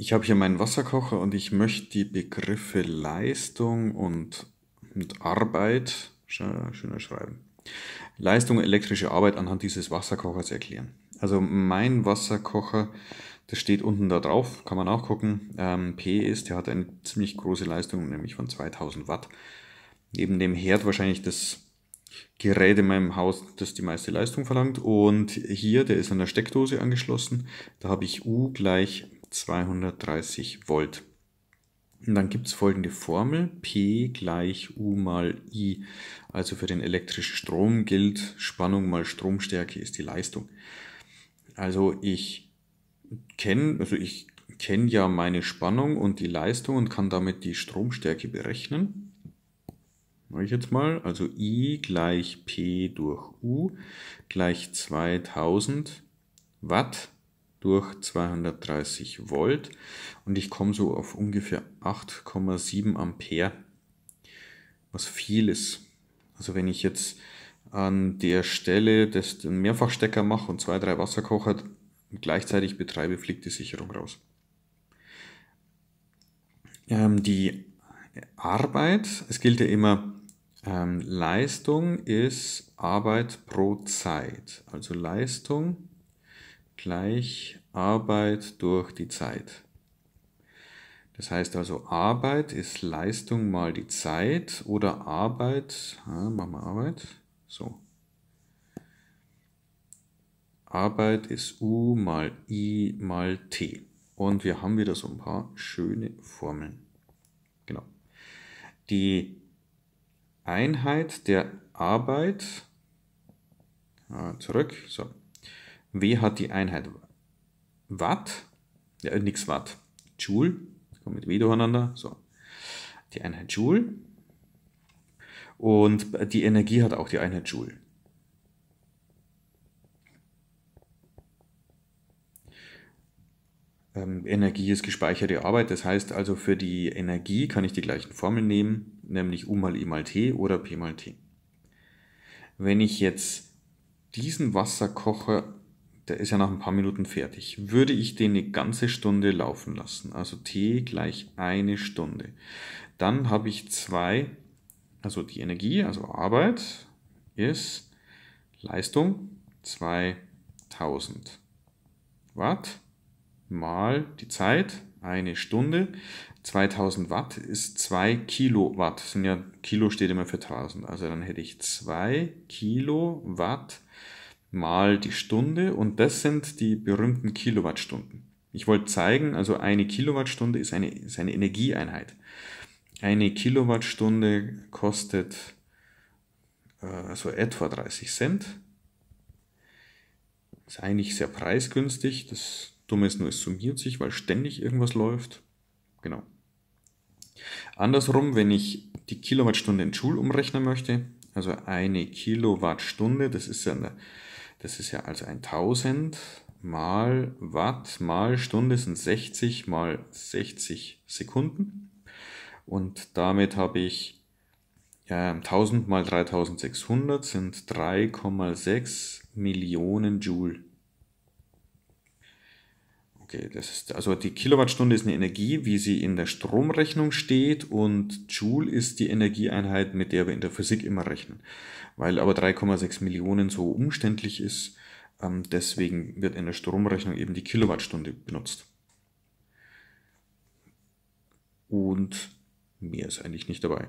Ich habe hier meinen Wasserkocher und ich möchte die Begriffe Leistung und, und Arbeit schöner, schreiben. Leistung, elektrische Arbeit anhand dieses Wasserkochers erklären. Also mein Wasserkocher, das steht unten da drauf, kann man auch gucken. Ähm, P ist, der hat eine ziemlich große Leistung, nämlich von 2000 Watt. Neben dem Herd wahrscheinlich das Gerät in meinem Haus, das die meiste Leistung verlangt. Und hier, der ist an der Steckdose angeschlossen. Da habe ich U gleich 230 Volt. Und dann gibt es folgende Formel, P gleich U mal I. Also für den elektrischen Strom gilt, Spannung mal Stromstärke ist die Leistung. Also ich kenne also ich kenne ja meine Spannung und die Leistung und kann damit die Stromstärke berechnen. Mache ich jetzt mal. Also I gleich P durch U gleich 2000 Watt durch 230 Volt und ich komme so auf ungefähr 8,7 Ampere, was viel ist. Also wenn ich jetzt an der Stelle das den Mehrfachstecker mache und zwei, drei Wasserkocher gleichzeitig betreibe, fliegt die Sicherung raus. Ähm, die Arbeit, es gilt ja immer, ähm, Leistung ist Arbeit pro Zeit. Also Leistung gleich Arbeit durch die Zeit. Das heißt also, Arbeit ist Leistung mal die Zeit oder Arbeit, ja, machen wir Arbeit, so. Arbeit ist U mal I mal T. Und wir haben wieder so ein paar schöne Formeln. Genau. Die Einheit der Arbeit, ja, zurück, so, W hat die Einheit Watt, ja, nix Watt, Joule, kommt mit W durcheinander, so. Die Einheit Joule. Und die Energie hat auch die Einheit Joule. Ähm, Energie ist gespeicherte Arbeit, das heißt also für die Energie kann ich die gleichen Formeln nehmen, nämlich U mal E mal T oder P mal T. Wenn ich jetzt diesen Wasserkocher der ist ja nach ein paar Minuten fertig. Würde ich den eine ganze Stunde laufen lassen, also T gleich eine Stunde, dann habe ich zwei, also die Energie, also Arbeit ist Leistung 2000 Watt mal die Zeit, eine Stunde. 2000 Watt ist 2 Kilowatt. Sind ja, Kilo steht immer für 1000. Also dann hätte ich 2 Kilowatt mal die Stunde und das sind die berühmten Kilowattstunden. Ich wollte zeigen, also eine Kilowattstunde ist eine, ist eine Energieeinheit. Eine Kilowattstunde kostet äh, so etwa 30 Cent. Ist eigentlich sehr preisgünstig. Das Dumme ist nur, es summiert sich, weil ständig irgendwas läuft. Genau. Andersrum, wenn ich die Kilowattstunde in Joule umrechnen möchte, also eine Kilowattstunde, das ist ja eine, das ist ja also 1000 mal Watt mal Stunde sind 60 mal 60 Sekunden. Und damit habe ich ja, 1000 mal 3600 sind 3,6 Millionen Joule. Okay, das ist, also die Kilowattstunde ist eine Energie, wie sie in der Stromrechnung steht und Joule ist die Energieeinheit, mit der wir in der Physik immer rechnen. Weil aber 3,6 Millionen so umständlich ist, ähm, deswegen wird in der Stromrechnung eben die Kilowattstunde benutzt. Und mehr ist eigentlich nicht dabei.